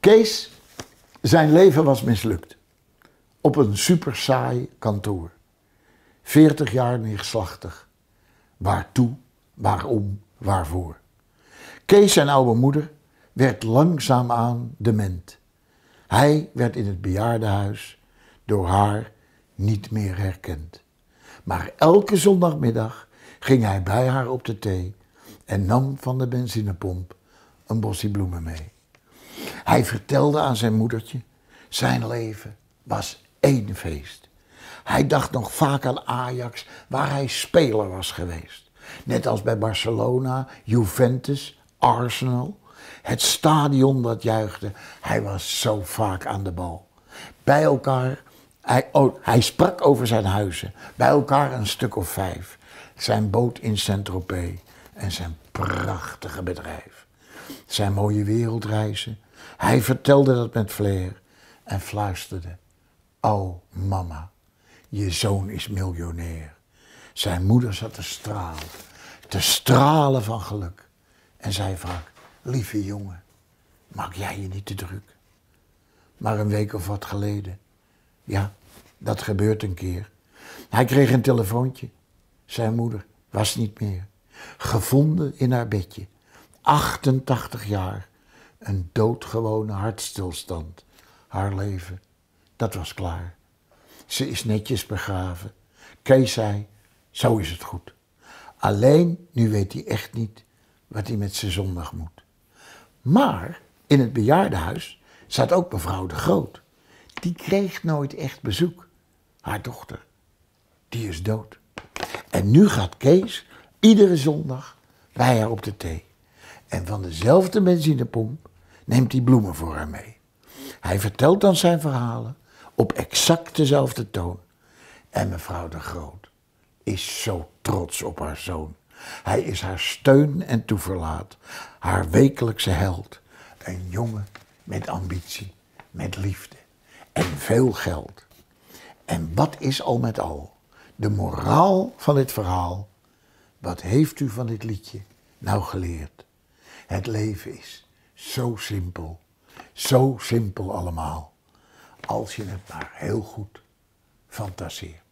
Kees, zijn leven was mislukt. Op een super saai kantoor. 40 jaar neerslachtig. Waartoe, waarom, waarvoor? Kees, zijn oude moeder, werd langzaamaan dement. Hij werd in het bejaardenhuis door haar niet meer herkend. Maar elke zondagmiddag ging hij bij haar op de thee en nam van de benzinepomp een bosje bloemen mee. Hij vertelde aan zijn moedertje, zijn leven was één feest. Hij dacht nog vaak aan Ajax, waar hij speler was geweest. Net als bij Barcelona, Juventus, Arsenal. Het stadion dat juichte, hij was zo vaak aan de bal. Bij elkaar, hij, oh, sprak over zijn huizen, bij elkaar een stuk of vijf. Zijn boot in Saint-Tropez en zijn prachtige bedrijf. Zijn mooie wereldreizen, hij vertelde dat met flair en fluisterde: O mama, je zoon is miljonair. Zijn moeder zat te stralen, te stralen van geluk. En zei vaak: Lieve jongen, maak jij je niet te druk? Maar een week of wat geleden, ja, dat gebeurt een keer. Hij kreeg een telefoontje. Zijn moeder was niet meer. Gevonden in haar bedje. 88 jaar. Een doodgewone hartstilstand. Haar leven, dat was klaar. Ze is netjes begraven. Kees zei, zo is het goed. Alleen, nu weet hij echt niet wat hij met zijn zondag moet. Maar in het bejaardenhuis staat ook mevrouw de Groot. Die kreeg nooit echt bezoek. Haar dochter, die is dood. En nu gaat Kees iedere zondag bij haar op de thee. En van dezelfde benzinepomp neemt die bloemen voor haar mee. Hij vertelt dan zijn verhalen op exact dezelfde toon. En mevrouw de Groot is zo trots op haar zoon. Hij is haar steun en toeverlaat, haar wekelijkse held. Een jongen met ambitie, met liefde en veel geld. En wat is al met al de moraal van dit verhaal? Wat heeft u van dit liedje nou geleerd? Het leven is zo simpel. Zo simpel allemaal. Als je het maar heel goed fantaseert.